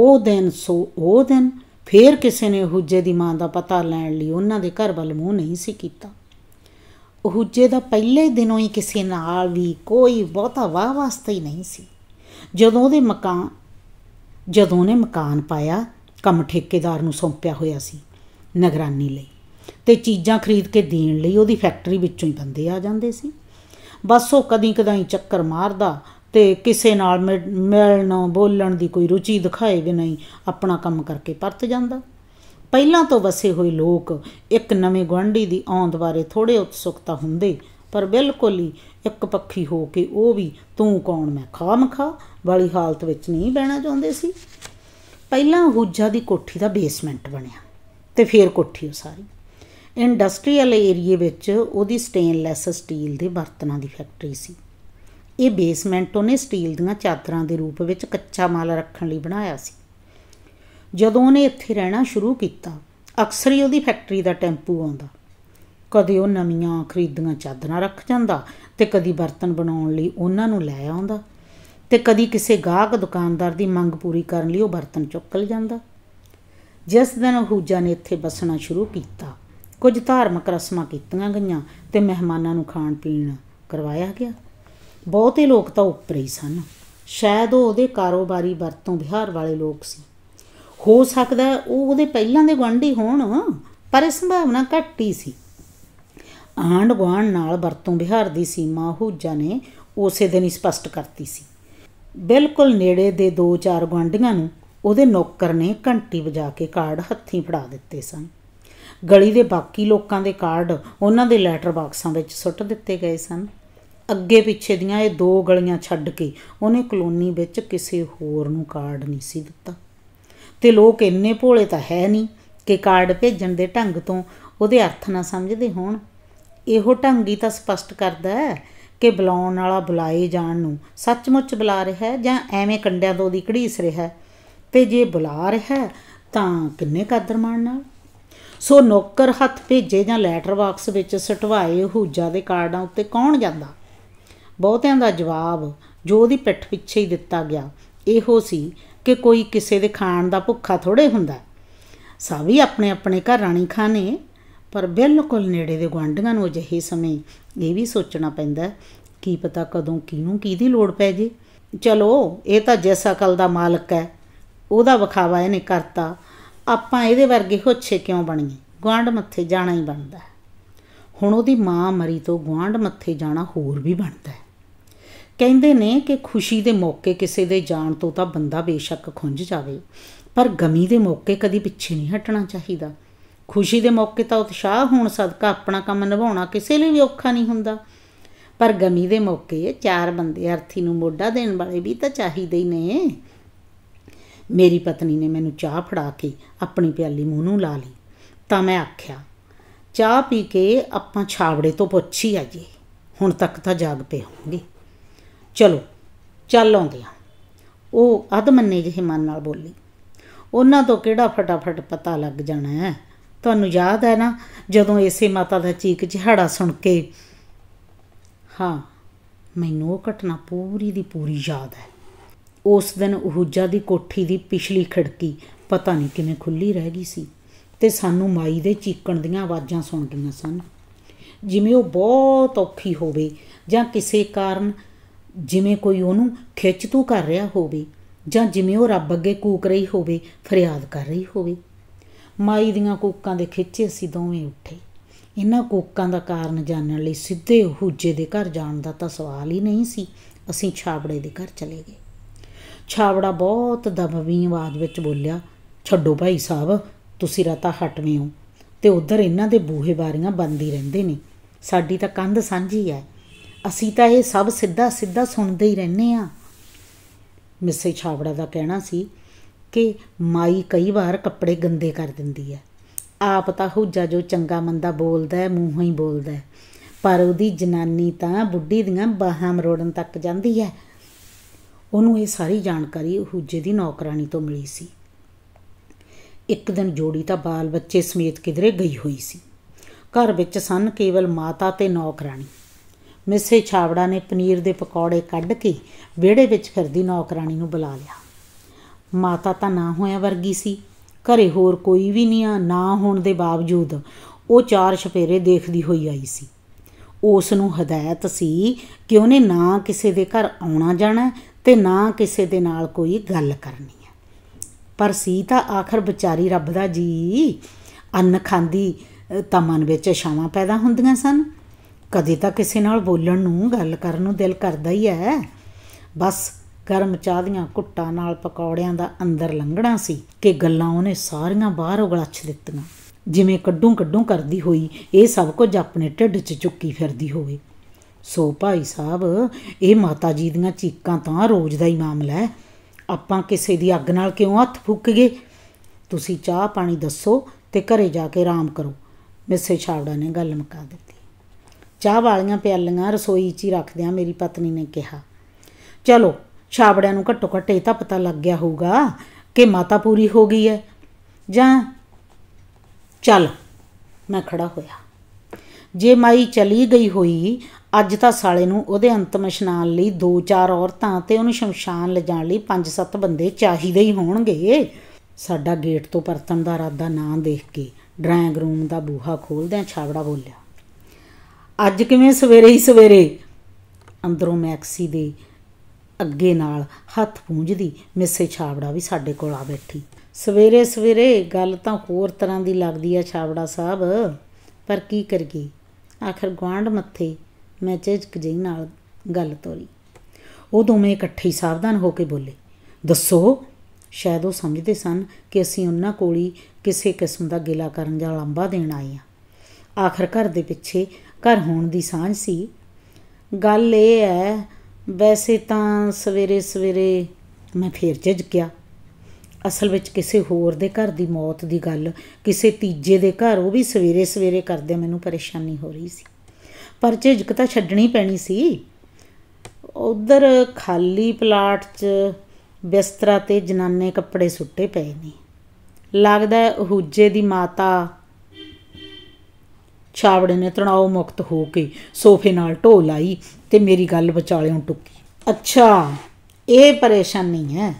ਉਹ ਦਿਨ ਸੋ ਉਹ ਦਿਨ ਫੇਰ ਕਿਸੇ ਨੇ ਹੂਜੇ ਦੀ ਮਾਂ ਦਾ ਪਤਾ ਲੈਣ ਲਈ ਉਹਨਾਂ ਦੇ ਘਰ ਵੱਲ ਮੂੰਹ ਨਹੀਂ ਸੀ ਕੀਤਾ ਹੂਜੇ ਦਾ ਪਹਿਲੇ ਦਿਨੋਂ ਹੀ ਕਿਸੇ ਨਾਲ ਵੀ ਕੋਈ ਬਹੁਤਾ ਵਾਹ ਵਾਸਤਾ ਹੀ ਨਹੀਂ ਸੀ ਜਦੋਂ ਉਹਦੇ ਮਕਾਨ ਜਦੋਂ ਨੇ ਮਕਾਨ ਪਾਇਆ ਕੰਮ ਠੇਕੇਦਾਰ ਨੂੰ ਸੌਂਪਿਆ ਹੋਇਆ ਸੀ ਨਿਗਰਾਨੀ ਲਈ ਤੇ ਚੀਜ਼ਾਂ ਖਰੀਦ ਕੇ ਦੇਣ ਲਈ ਉਹਦੀ ਫੈਕਟਰੀ ਵਿੱਚੋਂ ਹੀ ਬੰਦੇ ਆ ਜਾਂਦੇ ਸੀ ਬਸ ਉਹ ਕਦੀ ਕਦਾਈ ਚੱਕਰ ਮਾਰਦਾ ਤੇ ਕਿਸੇ ਨਾਲ ਮਿਲਣ ਬੋਲਣ ਦੀ ਕੋਈ ਰੁਚੀ ਦਿਖਾਏ ਵੀ ਨਹੀਂ ਆਪਣਾ ਕੰਮ ਕਰਕੇ ਪਰਤ ਜਾਂਦਾ ਪਹਿਲਾਂ ਤੋਂ ਵਸੇ ਹੋਏ ਲੋਕ ਇੱਕ ਨਵੇਂ ਗਵਾਂਢੀ ਦੀ ਆਉਂਦ ਬਾਰੇ ਥੋੜੇ ਉਤਸੁਕਤਾ ਹੁੰਦੇ ਪਰ ਬਿਲਕੁਲ ਹੀ ਇੱਕ ਪੱਖੀ ਹੋ ਕੇ ਉਹ ਵੀ ਤੂੰ ਕੌਣ ਮੈਂ ਖਾਮ ਖਾ ਵਾਲੀ ਹਾਲਤ ਵਿੱਚ ਨਹੀਂ ਬਹਿਣਾ ਚਾਹੁੰਦੇ ਸੀ ਪਹਿਲਾਂ ਹੂਜਾ ਦੀ ਕੋਠੀ ਦਾ ਬੇਸਮੈਂਟ ਬਣਿਆ ਤੇ ਫਿਰ ਕੋਠੀ ਉਸਾਰੀ ਇੰਡਸਟਰੀਅਲ ਏਰੀਆ ਵਿੱਚ ਉਹਦੀ ਸਟੇਨਲੈਸ ਸਟੀਲ ਦੇ ਬਰਤਨਾਂ ਦੀ ਫੈਕਟਰੀ ਸੀ ਇਹ ਬੇਸਮੈਂਟ ਉਹਨੇ ਸਟੀਲ ਦੀਆਂ ਚਾਦਰਾਂ ਦੇ ਰੂਪ ਵਿੱਚ ਕੱਚਾ ਮਾਲ ਰੱਖਣ ਲਈ ਬਣਾਇਆ ਸੀ ਜਦੋਂ ਉਹਨੇ ਇੱਥੇ ਰਹਿਣਾ ਸ਼ੁਰੂ ਕੀਤਾ ਅਕਸਰ ਹੀ ਉਹਦੀ ਫੈਕਟਰੀ ਦਾ ਟੈਂਪੂ ਆਉਂਦਾ ਕਦੇ ਉਹ ਨਵੀਆਂ ਖਰੀਦੀਆਂ ਚਾਦਰਾਂ ਰੱਖ ਜਾਂਦਾ ਤੇ ਕਦੀ ਬਰਤਨ ਬਣਾਉਣ ਲਈ ਉਹਨਾਂ ਨੂੰ ਲੈ ਆਉਂਦਾ ਤੇ ਕਦੀ ਕਿਸੇ ਗਾਹਕ ਦੁਕਾਨਦਾਰ ਦੀ ਮੰਗ ਪੂਰੀ ਕਰਨ ਲਈ ਉਹ ਬਰਤਨ ਚੁੱਕ ਜਾਂਦਾ ਜਿਸ ਦਿਨ ਹੂਜਾ ਨੇ ਇੱਥੇ ਬਸਣਾ ਸ਼ੁਰੂ ਕੀਤਾ ਕੁਝ ਧਾਰਮਿਕ ਰਸਮਾਂ ਕੀਤੀਆਂ ਗਈਆਂ ਤੇ ਮਹਿਮਾਨਾਂ ਨੂੰ ਖਾਣ ਪੀਣ ਕਰਵਾਇਆ ਗਿਆ ਬਹੁਤੇ ਲੋਕ ਤਾਂ ਉੱਪਰ ਹੀ ਸਨ ਸ਼ਾਇਦ ਉਹ ਉਹਦੇ ਕਾਰੋਬਾਰੀ ਵਰਤੋਂ ਵਿਹਾਰ ਵਾਲੇ ਲੋਕ ਸੀ ਹੋ ਸਕਦਾ ਉਹ ਉਹਦੇ ਪਹਿਲਾਂ ਦੇ ਗਵਾਂਢੀ ਹੋਣ ਪਰ ਇਸ ਸੰਭਾਵਨਾ ਘੱਟ ਹੀ ਸੀ ਆਂਡ ਗਵਾਂਡ ਨਾਲ ਵਰਤੋਂ ਵਿਹਾਰ ਦੀ ਸੀਮਾ ਹੂਜਾ ਨੇ ਉਸੇ ਦਿਨ ਹੀ ਸਪਸ਼ਟ ਕਰਤੀ ਸੀ ਬਿਲਕੁਲ ਨੇੜੇ ਦੇ 2-4 ਗਵਾਂਢੀਆਂ ਨੂੰ ਉਹਦੇ ਨੌਕਰ ਨੇ ਘੰਟੀ ਵਜਾ ਕੇ ਕਾਰਡ ਹੱਥੀਂ ਫੜਾ ਦਿੱਤੇ ਸਨ ਗਲੀ ਦੇ ਬਾਕੀ ਲੋਕਾਂ ਦੇ ਕਾਰਡ ਉਹਨਾਂ ਦੇ ਲੈਟਰ ਬਾਕਸਾਂ ਵਿੱਚ ਸੁੱਟ ਦਿੱਤੇ ਗਏ ਸਨ ਅੱਗੇ ਪਿੱਛੇ ਦੀਆਂ ਇਹ ਦੋ ਗਲੀਆਂ ਛੱਡ ਕੇ ਉਹਨੇ ਕਲੋਨੀ ਵਿੱਚ ਕਿਸੇ ਹੋਰ ਨੂੰ ਕਾਰਡ ਨਹੀਂ ਸੀ ਦਿੱਤਾ ਤੇ ਲੋਕ ਇੰਨੇ ਭੋਲੇ ਤਾਂ ਹੈ ਨਹੀਂ ਕਿ ਕਾਰਡ ਭੇਜਣ ਦੇ ਢੰਗ ਤੋਂ ਉਹਦੇ ਅਰਥ ਨਾ ਸਮਝਦੇ ਹੋਣ ਇਹੋ ਢੰਗ ਹੀ ਤਾਂ ਸਪਸ਼ਟ ਕਰਦਾ ਹੈ ਕਿ ਬੁਲਾਉਣ ਵਾਲਾ ਬੁਲਾਏ ਜਾਣ ਨੂੰ ਸੱਚਮੁੱਚ ਬੁਲਾ ਰਿਹਾ ਹੈ ਜਾਂ ਐਵੇਂ ਕੰਡਿਆਂ ਤੋਂ ਦੀ ਘੜੀਸ ਰਿਹਾ ਹੈ ਤੇ ਜੇ ਬੁਲਾ ਰਿਹਾ ਤਾਂ ਕਿੰਨੇ ਮਾਣ ਨਾਲ ਸੋ ਨੌਕਰ ਹੱਥ ਭੇਜੇ ਜਾਂ ਲੈਟਰ ਬਾਕਸ ਵਿੱਚ ਸਟਵਾਏ ਹੂਜਾ ਦੇ ਕਾਰਡਾਂ ਉੱਤੇ ਕੌਣ ਜਾਂਦਾ ਬਹੁਤਿਆਂ ਦਾ ਜਵਾਬ ਜੋ ਉਹਦੀ ਪਿੱਠ ਪਿੱਛੇ ਹੀ ਦਿੱਤਾ ਗਿਆ ਇਹੋ ਸੀ ਕਿ ਕੋਈ ਕਿਸੇ ਦੇ ਖਾਣ ਦਾ ਭੁੱਖਾ ਥੋੜੇ ਹੁੰਦਾ ਸਭ ਹੀ ਆਪਣੇ ਆਪਣੇ ਘਰ ਰਾਣੀ ਖਾਣੇ ਪਰ ਬਿਲਕੁਲ ਨੇੜੇ ਦੇ ਗਵਾਂਢੀਆਂ ਨੂੰ ਅਜਿਹੇ ਸਮੇਂ ਇਹ ਵੀ ਸੋਚਣਾ ਪੈਂਦਾ ਕੀ ਪਤਾ ਕਦੋਂ ਕਿਹਨੂੰ ਕਿਹਦੀ ਲੋੜ ਪੈ ਜੇ ਚਲੋ ਇਹ ਤਾਂ ਜੈਸਾ ਕਲ ਦਾ ਮਾਲਕ ਹੈ ਉਹਦਾ ਵਿਖਾਵਾ ਇਹਨੇ ਕਰਤਾ ਆਪਾਂ ਇਹਦੇ ਵਰਗੇ ਹੋਛੇ ਕਿਉਂ ਬਣੀਏ ਗਵਾਂਡ ਮੱਥੇ ਜਾਣਾ ਹੀ ਬਣਦਾ ਹੁਣ ਉਹਦੀ ਮਾਂ ਮਰੀ ਤੋਂ ਗਵਾਂਡ ਮੱਥੇ ਜਾਣਾ ਹੋਰ ਵੀ ਬਣਦਾ ਕਹਿੰਦੇ ਨੇ ਕਿ ਖੁਸ਼ੀ ਦੇ ਮੌਕੇ ਕਿਸੇ ਦੇ ਜਾਣ ਤੋਂ ਤਾਂ ਬੰਦਾ ਬੇਸ਼ੱਕ ਖੁੰਝ ਜਾਵੇ ਪਰ ਗਮੀ ਦੇ ਮੌਕੇ ਕਦੀ ਪਿੱਛੇ ਨਹੀਂ ਹਟਣਾ ਚਾਹੀਦਾ ਖੁਸ਼ੀ ਦੇ ਮੌਕੇ ਤਾਂ ਉਤਸ਼ਾਹ ਹੋਣ ਸਦਕਾ ਆਪਣਾ ਕੰਮ ਨਿਭਾਉਣਾ ਕਿਸੇ ਲਈ ਵੀ ਔਖਾ ਨਹੀਂ ਹੁੰਦਾ ਪਰ ਗਮੀ ਦੇ ਮੌਕੇ ਚਾਰ ਬੰਦੇ ਅਰਥੀ ਨੂੰ ਮੋਢਾ ਦੇਣ ਵਾਲੇ ਵੀ ਤਾਂ ਚਾਹੀਦੇ ਹੀ ਨੇ ਮੇਰੀ ਪਤਨੀ ਨੇ ਮੈਨੂੰ ਚਾਹ ਫੜਾ ਕੇ ਆਪਣੀ ਪਿਆਲੀ ਮੂੰਹ ਨੂੰ ਲਾ ਲਈ ਤਾਂ ਮੈਂ ਆਖਿਆ ਚਾਹ ਪੀ ਕੇ ਆਪਾਂ ਛਾਵੜੇ ਤੋਂ ਪੁੱਛੀ ਆਈਏ ਹੁਣ ਤੱਕ ਤਾਂ ਜਾਗ ਪਏ ਹੋਣਗੇ ਚਲੋ ਚੱਲ ਆਉਂਦੇ ਆ ਉਹ ਅਧਮੰਨੇ ਜਿਹੇ ਮਨ ਨਾਲ ਬੋਲੀ ਉਹਨਾਂ ਤੋਂ ਕਿਹੜਾ ਫਟਾਫਟ ਪਤਾ ਲੱਗ ਜਾਣਾ ਹੈ ਤੁਹਾਨੂੰ ਯਾਦ ਹੈ ਨਾ ਜਦੋਂ ਇਸੇ ਮਾਤਾ ਦਾ ਚੀਕ ਜਿਹੜਾ ਸੁਣ ਕੇ ਹਾਂ ਮੈਨੂੰ ਉਹ ਘਟਨਾ ਪੂਰੀ ਦੀ ਪੂਰੀ ਯਾਦ ਹੈ ਉਸ ਦਿਨ ਉਹੂਜਾ ਦੀ ਕੋਠੀ ਦੀ ਪਿਛਲੀ ਖਿੜਕੀ ਪਤਾ ਨਹੀਂ ਕਿਵੇਂ ਖੁੱਲੀ ਰਹਿ ਗਈ ਸੀ ਤੇ ਸਾਨੂੰ ਮਾਈ ਦੇ ਚੀਕਣ ਦੀਆਂ ਆਵਾਜ਼ਾਂ ਸੁਣਦੀਆਂ ਸਨ ਜਿਵੇਂ ਉਹ ਬਹੁਤ ਔਖੀ ਹੋਵੇ ਜਾਂ ਕਿਸੇ ਕਾਰਨ ਜਿਵੇਂ ਕੋਈ ਉਹਨੂੰ ਖਿੱਚ ਤੂ ਕਰ ਰਿਹਾ ਹੋਵੇ ਜਾਂ ਜਿਵੇਂ ਉਹ ਰੱਬ ਅੱਗੇ ਕੂਕ ਰਹੀ ਹੋਵੇ ਫਰਿਆਦ ਕਰ ਰਹੀ ਹੋਵੇ ਮਾਈ ਦੀਆਂ ਕੂਕਾਂ ਦੇ ਖਿੱਚੇ ਅਸੀਂ ਦੋਵੇਂ ਉੱਠੇ ਇਹਨਾਂ ਕੂਕਾਂ ਦਾ ਕਾਰਨ ਜਾਣਨ ਲਈ ਸਿੱਧੇ ਹੂਜੇ ਦੇ ਘਰ ਜਾਣ ਦਾ ਤਾਂ ਸਵਾਲ ਹੀ ਨਹੀਂ ਸੀ ਅਸੀਂ ਛਾਬੜੇ ਦੇ ਘਰ ਚਲੇ ਗਏ ਛਾਵੜਾ ਬਹੁਤ ਦਬਵੀਂ ਆਵਾਜ਼ ਵਿੱਚ ਬੋਲਿਆ ਛੱਡੋ ਭਾਈ ਸਾਹਿਬ ਤੁਸੀਂ ਰਤਾ ਹਟਵੇਂ ਹੋ ਤੇ ਉਧਰ ਇਹਨਾਂ ਦੇ ਬੂਹੇ ਬਾਰੀਆਂ ਬੰਦ ਹੀ ਰਹਿੰਦੇ ਨੇ ਸਾਡੀ ਤਾਂ ਕੰਧ ਸਾਂਝੀ ਐ ਅਸੀਂ ਤਾਂ ਇਹ ਸਭ ਸਿੱਧਾ ਸਿੱਧਾ ਸੁਣਦੇ ਹੀ ਰਹਿੰਨੇ ਆ ਮਿਸੇ ਛਾਵੜਾ ਦਾ ਕਹਿਣਾ ਸੀ ਕਿ ਮਾਈ ਕਈ ਵਾਰ ਕੱਪੜੇ ਗੰਦੇ ਕਰ ਦਿੰਦੀ ਐ ਆਪ ਤਾਂ ਹੁਜਾ ਜੋ ਚੰਗਾ ਮੰਦਾ ਬੋਲਦਾ ਐ ਮੂੰਹੋਂ ਹੀ ਬੋਲਦਾ ਐ ਪਰ ਉਹਦੀ ਜਨਾਨੀ ਤਾਂ ਬੁੱਢੀ ਦੀਆਂ ਬਾਹਾਂ ਮਰੋੜਨ ਤੱਕ ਜਾਂਦੀ ਐ ਉਹਨੂੰ ਇਹ ਸਾਰੀ ਜਾਣਕਾਰੀ ਜੇ ਦੀ ਨੌਕਰਾਨੀ ਤੋਂ ਮਿਲੀ ਸੀ ਇੱਕ ਦਿਨ ਜੋੜੀ ਤਾਂ ਬਾਲ ਬੱਚੇ ਸਮੇਤ ਕਿਧਰੇ ਗਈ ਹੋਈ ਸੀ ਘਰ ਵਿੱਚ ਸਨ ਕੇਵਲ ਮਾਤਾ ਤੇ ਨੌਕਰਾਨੀ ਮਿਸੇ ਛਾਵੜਾ ਨੇ ਪਨੀਰ ਦੇ ਪਕੌੜੇ ਕੱਢ ਕੇ ਵਿਹੜੇ ਵਿੱਚ ਫਿਰਦੀ ਨੌਕਰਾਨੀ ਨੂੰ ਬੁਲਾ ਲਿਆ ਮਾਤਾ ਤਾਂ ਨਾ ਹੋਇਆ ਵਰਗੀ ਸੀ ਘਰੇ ਹੋਰ ਕੋਈ ਵੀ ਨਹੀਂ ਆ ਨਾ ਹੋਣ ਦੇ ਬਾਵਜੂਦ ਉਹ ਚਾਰ ਛਪੇਰੇ ਦੇਖਦੀ ਹੋਈ ਆਈ ਸੀ ਉਸ ਨੂੰ ਹਦਾਇਤ ਸੀ ਕਿ ਉਹਨੇ ਨਾ ਕਿਸੇ ਦੇ ਘਰ ਆਉਣਾ ਜਾਣਾ ਤੇ ਨਾ ਕਿਸੇ ਦੇ ਨਾਲ ਕੋਈ ਗੱਲ ਕਰਨੀ ਹੈ ਪਰ ਸੀ ਤਾਂ ਆਖਰ ਵਿਚਾਰੀ ਰੱਬ ਦਾ ਜੀ ਅੰਨ ਖਾਂਦੀ ਤਾਂ ਮਨ ਵਿੱਚ ਛਾਵਾਂ ਪੈਦਾ ਹੁੰਦੀਆਂ ਸਨ ਕਦੇ ਤਾਂ ਕਿਸੇ ਨਾਲ ਬੋਲਣ ਨੂੰ ਗੱਲ ਕਰਨ ਨੂੰ ਦਿਲ ਕਰਦਾ ਹੀ ਹੈ ਬਸ ਗਰਮ ਚਾਹ ਦੀਆਂ ਕੁੱਟਾਂ ਨਾਲ ਪਕੌੜਿਆਂ ਦਾ ਅੰਦਰ ਲੰਘਣਾ ਸੀ ਕਿ ਗੱਲਾਂ ਉਹਨੇ ਸਾਰੀਆਂ ਬਾਹਰ ਉਗਲਾਛ ਦਿੱਤੀਆਂ ਜਿਵੇਂ ਕੱਡੂ ਕੱਡੂ ਕਰਦੀ ਹੋਈ ਇਹ ਸਭ ਕੁਝ ਆਪਣੇ ਢਿੱਡ 'ਚ ਚੁੱਕੀ ਫਿਰਦੀ ਹੋਵੇ ਸੋ ਭਾਈ ਸਾਹਿਬ ਇਹ ਮਾਤਾ ਜੀ ਦੀਆਂ ਚੀਕਾਂ ਤਾਂ ਰੋਜ਼ ਦਾ ਹੀ ਮਾਮਲਾ ਹੈ ਆਪਾਂ ਕਿਸੇ ਦੀ ਅੱਗ ਨਾਲ ਕਿਉਂ ਹੱਥ ਫੁੱਕ ਗਏ ਤੁਸੀਂ ਚਾਹ ਪਾਣੀ ਦੱਸੋ ਤੇ ਘਰੇ ਜਾ ਕੇ ਆਰਾਮ ਕਰੋ ਮਿਸੇ ਛਾਵੜਾ ਨੇ ਗੱਲ ਮੁਕਾ ਦਿੱਤੀ ਚਾਹ ਵਾਲੀਆਂ ਪਿਆਲੀਆਂ ਰਸੋਈ 'ਚ ਹੀ ਰੱਖਦਿਆਂ ਮੇਰੀ ਪਤਨੀ ਨੇ ਕਿਹਾ ਚਲੋ ਛਾਵੜਿਆਂ ਨੂੰ ਘੱਟੋ ਘੱਟ ਇਹ ਤਾਂ ਪਤਾ ਲੱਗ ਗਿਆ ਹੋਊਗਾ ਕਿ ਮਾਤਾ ਪੂਰੀ ਹੋ ਗਈ ਹੈ ਜਾਂ ਚਲ ਮੈਂ ਖੜਾ ਹੋਇਆ ਜੇ ਮਾਈ ਚਲੀ ਗਈ ਹੋਈ ਅੱਜ ਤਾਂ ਸਾਲੇ ਨੂੰ ਉਹਦੇ ਅੰਤਮ ਇਸ਼ਨਾਨ ਲਈ ਦੋ ਚਾਰ ਔਰਤਾਂ ਤੇ ਉਹਨੂੰ ਸ਼ਮਸ਼ਾਨ ਲਿਜਾਣ ਲਈ ਪੰਜ ਸੱਤ ਬੰਦੇ ਚਾਹੀਦੇ ਹੀ ਹੋਣਗੇ ਸਾਡਾ ਗੇਟ ਤੋਂ ਪਰਤਣ ਦਾ ਰਾਦਾ ਨਾਂ ਦੇਖ ਕੇ ਡਰਾਇੰਗ ਰੂਮ ਦਾ ਬੂਹਾ ਖੋਲਦਿਆਂ ਛਾਵੜਾ ਬੋਲਿਆ ਅੱਜ ਕਿਵੇਂ ਸਵੇਰੇ ਹੀ ਸਵੇਰੇ ਅੰਦਰੋਂ ਮੈਕਸੀ ਦੇ ਅੱਗੇ ਨਾਲ ਹੱਥ ਪੂੰਝਦੀ ਮਿਸੇ ਛਾਵੜਾ ਵੀ ਸਾਡੇ ਕੋਲ ਆ ਬੈਠੀ ਸਵੇਰੇ ਸਵੇਰੇ ਗੱਲ ਤਾਂ ਹੋਰ ਤਰ੍ਹਾਂ ਦੀ ਲੱਗਦੀ ਆ ਛਾਵੜਾ ਸਾਹਿਬ ਪਰ ਕੀ ਕਰੀਏ ਆਖਰ ਗਵਾਂਡ ਮੱਥੇ ਮੈਂ ਝਿਜਕ ਜਿਹੀ ਨਾਲ ਗੱਲ ਤੋਰੀ ਉਹ ਦੋਵੇਂ ਇਕੱਠੇ ਹੀ ਸਾਵਧਾਨ ਹੋ ਕੇ ਬੋਲੇ ਦੱਸੋ ਸ਼ਾਇਦ ਉਹ ਸਮਝਦੇ ਸਨ ਕਿ ਅਸੀਂ ਉਹਨਾਂ ਕੋਲ ਹੀ ਕਿਸੇ ਕਿਸਮ ਦਾ ਗਿਲਾ ਕਰਨ ਜਾਂ ਲੰਬਾ ਦੇਣ ਆਏ ਆ ਆਖਰ ਘਰ ਦੇ ਪਿੱਛੇ ਘਰ ਹੋਣ ਦੀ ਸਾਂਝ ਸੀ ਗੱਲ ਇਹ ਹੈ ਵੈਸੇ ਤਾਂ ਸਵੇਰੇ ਸਵੇਰੇ ਮੈਂ ਫੇਰ ਝਿਜਕਿਆ ਅਸਲ ਵਿੱਚ ਕਿਸੇ ਹੋਰ ਦੇ ਘਰ ਦੀ ਮੌਤ ਦੀ ਗੱਲ ਕਿਸੇ ਤੀਜੇ ਦੇ ਘਰ ਉਹ ਵੀ ਸਵੇਰੇ ਸਵੇਰੇ ਕਰਦੇ ਮੈਨੂੰ ਪਰੇਸ਼ਾਨੀ ਹੋ ਰਹੀ ਸੀ ਪਰ ਝਿਜਕ ਤਾਂ ਛੱਡਣੀ ਪੈਣੀ ਸੀ ਉਧਰ ਖਾਲੀ ਪਲਾਟ 'ਚ ਬਿਸਤਰਾ ਤੇ ਜਨਾਨੇ ਕੱਪੜੇ ਸੁੱਟੇ ਪਏ ਨੇ ਲੱਗਦਾ ਜੇ ਦੀ ਮਾਤਾ ਛਾਵੜੇ ਨੇ ਤਣਾਓ ਮੁਕਤ ਹੋ ਕੇ ਸੋਫੇ ਨਾਲ ਢੋ ਲਾਈ ਤੇ ਮੇਰੀ ਗੱਲ ਵਿਚਾਲਿਓਂ ਟੁੱਕੀ ਅੱਛਾ ਇਹ ਪਰੇਸ਼ਾਨੀ ਹੈ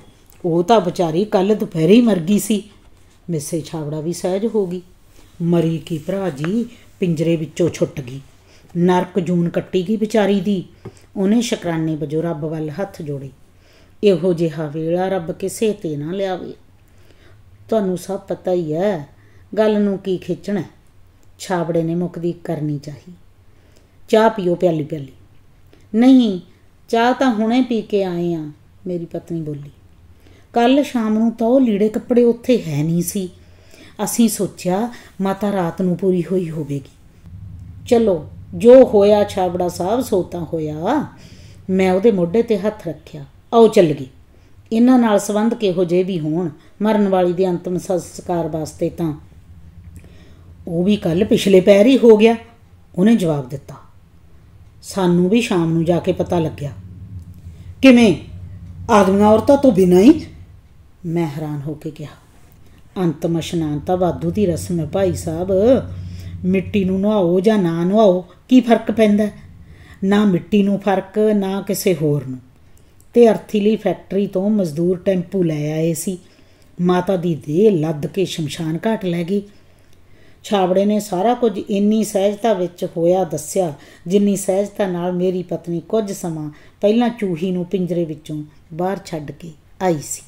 ਉਹ ਤਾਂ ਵਿਚਾਰੀ ਕੱਲ ਦੁਪਹਿਰੇ ਹੀ ਮਰ ਗਈ ਸੀ ਮਿੱਸੇ ਛਾਵੜਾ ਵੀ ਸਹਿਜ ਹੋ ਗਈ ਮਰੀ ਕੀ ਭਰਾ ਜੀ ਪਿੰਜਰੇ ਵਿੱਚੋਂ ਛੁੱਟ ਗਈ ਨਰਕ ਜੂਨ ਕੱਟੀ ਗਈ ਵਿਚਾਰੀ ਦੀ ਉਹਨੇ ਸ਼ੁਕਰਾਨੇ ਵਜੋਂ ਰੱਬ ਵੱਲ ਹੱਥ ਜੋੜੇ ਇਹੋ ਜਿਹਾ ਵੇਲਾ ਰੱਬ ਕਿਸੇ ਤੇ ਨਾ ਲਿਆਵੇ ਤੁਹਾਨੂੰ ਸਭ ਪਤਾ ਹੀ ਹੈ ਗੱਲ ਨੂੰ ਕੀ ਖਿੱਚਣਾ ਛਾਵੜੇ ਨੇ ਮੁਕਦੀ ਕਰਨੀ ਚਾਹੀ ਚਾਹ ਪੀਓ ਪਿਆਲੀ ਪਿਆਲੀ ਨਹੀਂ ਚਾਹ ਤਾਂ ਹੁਣੇ ਪੀ ਕੇ ਆਏ ਆ ਮੇਰੀ ਪਤਨੀ ਬੋਲੀ ਕੱਲ ਸ਼ਾਮ ਨੂੰ ਤਾਂ ਉਹ ਲੀੜੇ ਕੱਪੜੇ ਉੱਥੇ ਹੈ ਨਹੀਂ ਸੀ ਅਸੀਂ ਸੋਚਿਆ ਮਾਤਾ ਰਾਤ ਨੂੰ ਪੂਰੀ ਹੋਈ ਹੋਵੇਗੀ ਚਲੋ ਜੋ ਹੋਇਆ ਛਾਬੜਾ ਸਾਹਿਬ ਸੋਤਾ ਹੋਇਆ ਮੈਂ ਉਹਦੇ ਮੋਢੇ ਤੇ ਹੱਥ ਰੱਖਿਆ ਆਓ ਚੱਲ ਗਈ ਇਹਨਾਂ ਨਾਲ ਸੰਬੰਧ ਕਿਹੋ ਜੇ ਵੀ ਹੋਣ ਮਰਨ ਵਾਲੀ ਦੇ ਅੰਤਮ ਸੰਸਕਾਰ ਵਾਸਤੇ ਤਾਂ ਉਹ ਵੀ ਕੱਲ ਪਿਛਲੇ ਪੈਰ ਹੀ ਹੋ ਗਿਆ ਉਹਨੇ ਜਵਾਬ ਦਿੱਤਾ ਸਾਨੂੰ ਵੀ ਸ਼ਾਮ ਨੂੰ ਜਾ ਕੇ ਪਤਾ ਲੱਗਿਆ ਕਿਵੇਂ ਆਦਮੀਆਂ ਔਰਤਾਂ ਤੋਂ ਬਿਨਾਂ ਹੀ ਮੈਂ ਹੈਰਾਨ ਹੋ ਕੇ ਕਿਹਾ ਅੰਤਮ ਇਸ਼ਨਾਨ ਤਾਂ ਵਾਧੂ ਦੀ ਰਸਮ ਹੈ ਭਾਈ ਸਾਹਿਬ ਮਿੱਟੀ ਨੂੰ ਨਹਾਓ ਜਾਂ ਨਾ ਨਹਾਓ ਕੀ ਫਰਕ ਪੈਂਦਾ ਨਾ ਮਿੱਟੀ ਨੂੰ ਫਰਕ ਨਾ ਕਿਸੇ ਹੋਰ ਨੂੰ ਤੇ ਅਰਥੀ ਲਈ ਫੈਕਟਰੀ ਤੋਂ ਮਜ਼ਦੂਰ ਟੈਂਪੂ ਲੈ ਆਏ ਸੀ ਮਾਤਾ ਦੀ ਦੇਹ ਲੱਦ ਕੇ ਸ਼ਮਸ਼ਾਨ ਘਾਟ ਲੈ ਗਈ ਛਾਬੜੇ ਨੇ ਸਾਰਾ ਕੁਝ ਇੰਨੀ ਸਹਿਜਤਾ ਵਿੱਚ ਹੋਇਆ ਦੱਸਿਆ ਜਿੰਨੀ ਸਹਿਜਤਾ ਨਾਲ ਮੇਰੀ ਪਤਨੀ ਕੁਝ ਸਮਾਂ ਪਹਿਲਾਂ ਚੂਹੀ ਨੂੰ ਪਿੰਜਰੇ ਵਿੱਚੋਂ ਬਾਹਰ ਛੱਡ ਕੇ ਆਈ ਸੀ